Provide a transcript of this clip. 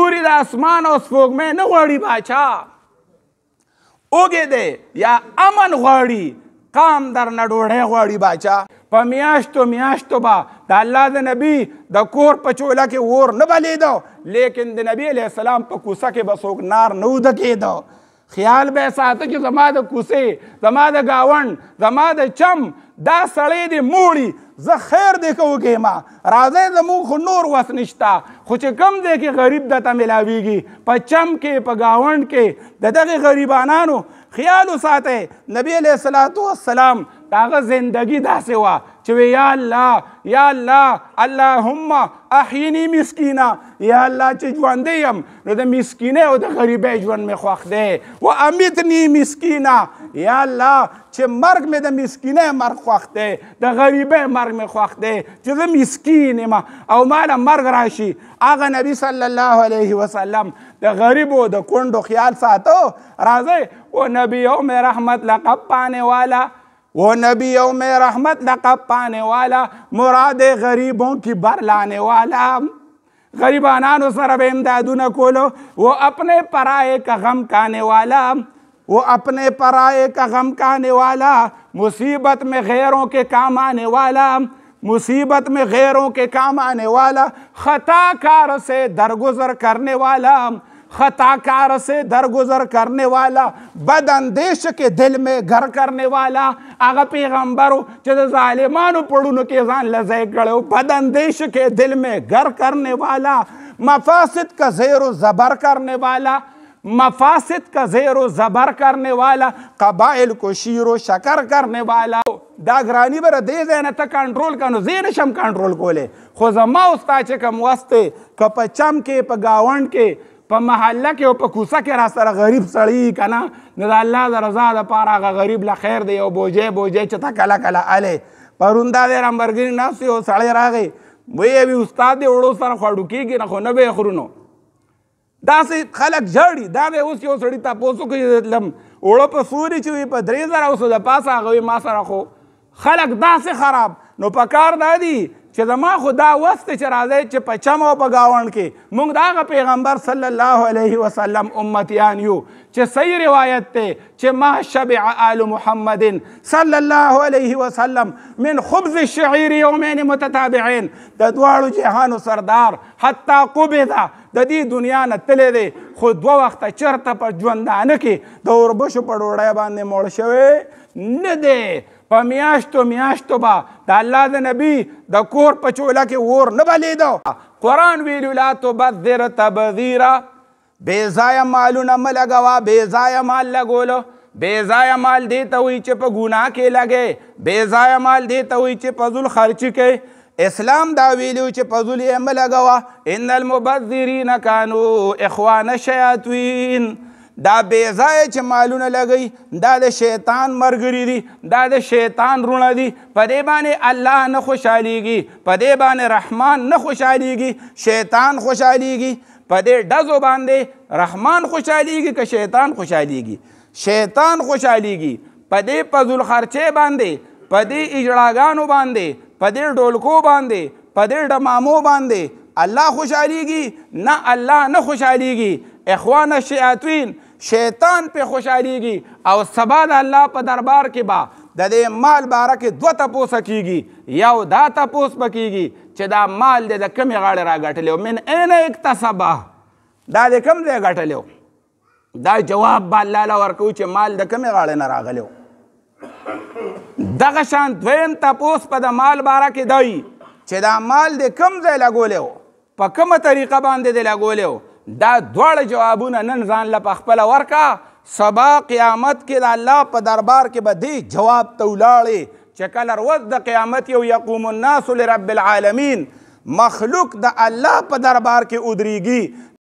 ستوري د اسمان او سپوږمۍ نه غواړي باچا اوږې دی یا امن غواړي قام در نه ډوډۍ غواړي باچا په میاشتو میاشتو به د الله د نبی د کور په چوله کې اور نه بلیده لیکن د نبی علیه السلام په کوڅه کې به څوک نار نه اوده کېده خیال به ساته چې زما د کوسې زما د گاونډ زما د چم دا سړی دې موړي زه خیر دې که وکیما راځئ زموږ خو نور وس نشته خو چې کم دی کې غریب درته میلاویږي په چم کې په گاونډ کې د دغې غریبانانو خیال وساتئ نبی علیه السلام د هغه زندګي داسې وه چې یا الله یا الله اللهم احینی مسکینا یا الله چې ژوندی یم نو د مسکینه او د غریبۍ ژوند مې خوښ دی و امیتنی مسکینا یا الله چې مرګ مې د مسکینه مرګ خوښ دی د غریبۍ مرګ مې خوښ دی چې زه مسکین یم او ماله مرګ راشي هغه نبی صلی الله علیه وسلم د غریبو د کونډو خیال ساتو راځئ و نبیو مې رحمت لقب پانے والا वो नबी यौम रहमत लकब पाने वाला मुराद गरीबों की बर लाने वाला गरीबानानो सर अब इमदादुन कोलो वो अपने पराए का गम काने वाला वो अपने पराए का गम काने वाला मुसीबत में गैरों के काम आने वाला मुसीबत में गैरों के काम आने वाला ख़ताकार से दरगुजर करने वाला खता कार से दरगुजर करने वाला बद اندیش کې دل میں گھر کرنے والا هغه پیغمبر چې د ظالمانو پړونو کې ځان لځای کړو بد اندیش کې دل میں گھر کرنے والا مفاسد کا زیر و زبر کرنے والا مفاسد کا زیر و زبر کرنے والا قبائل کو شیر و شکر کرنے والا دا گرانی بر دې ځای نه ته کنټرول کنو زه نشم کنټرول کولی خو زما استا چې کوم واسطې که په چم کې په گاونډ کې په محله کې او په کوڅه کې را سره غریب سړی کنه نو د الله د رضا دپاره هغه غریب له خیر دی یو بوجې بوجې چې ته کله کله الی پرون دا دی رمبرګیني ناست یو سړی راغی وی وی استاد دی وړو سره خواړو کېږي نه خو نه به یې خورو نو داسې خلک ژاړي دا دی اوس یو سړي تپوس وکړي لم اوړه په سوري چې وي په درې زره اوسو د پاسه هغه ما سره خو خلک داسې خراب نو په کار دا دی چې زما خدا وست چې راځي چې په چم او په گاوند کې موږ داغه پیغمبر صلی الله علیه وسلم امتیان یو چې صحیح روایت ته چې ما شبع آل محمد صلی الله علیه وسلم من خبز الشعير يومين متتابعين د دواړو جهانو سردار حتی قبضه د دې دنیا نه تللی دی خو دوه وخته چرته په ژوندانه کې د اوربشو په ډوډۍ باندې مړ شوی نه دی په میاشتو میاشتو به د الله د نبی د کور په چوله کې اور نه بلیده قرآن ویلو لا تبذر تبذیره بې ځایه مالونه مه لګوه بې ځایه مال لګولو بې ځایه مال دې ته وایي چې په ګناه کې لګې بې ځایه مال دې ته وایي چې په زول خرچي کې اسلام دا ویلو چې پزول یې ملګوا ان المبذرین کانو اخوان الشیاطین دا بیزای چې مالونه لګی دا د شیطان مرګری دي دا د شیطان رونه دي په دې باندې الله نه خوشاليږي په دې باندې رحمان نه خوشاليږي شیطان خوشاليږي په دې ډزو باندې رحمان خوشاليږي که شیطان خوشاليږي شیطان خوشاليږي په دې پزول خرچه باندې په دې اجړاګانو باندې په دې ډولکو باندې په دې ډمامو باندې الله خوشحالیږي نه الله نه خوشحالیږي اخوان الشیاطین شیطان په خوشحالیږي او سبا د الله په دربار کې با د دې مال باره کې دوه تپوسه کیږي یو دا تپوس به کیږي چې دا مال دې د کمې غاړې را ګټلی من عین اکتسبه دا دې کم ځای ګټلی دا جواب به الله له ورکوي چې مال د کمې غاړې نه راغلی دغه شان دویم تپوس په د مال باره کې دی چې دا مال د کم ځای لګولی و په کومه طریقه باندې دی لګولی و دا دواړه جوابونه نن ځان له په خپله ورکړه سبا قیامت کې د الله په دربار کې به دی جواب ته ولاړې چې کله ورځ د قیامت یو یقوم الناس لرب العالمین مخلوق د الله په دربار کې ودرېږي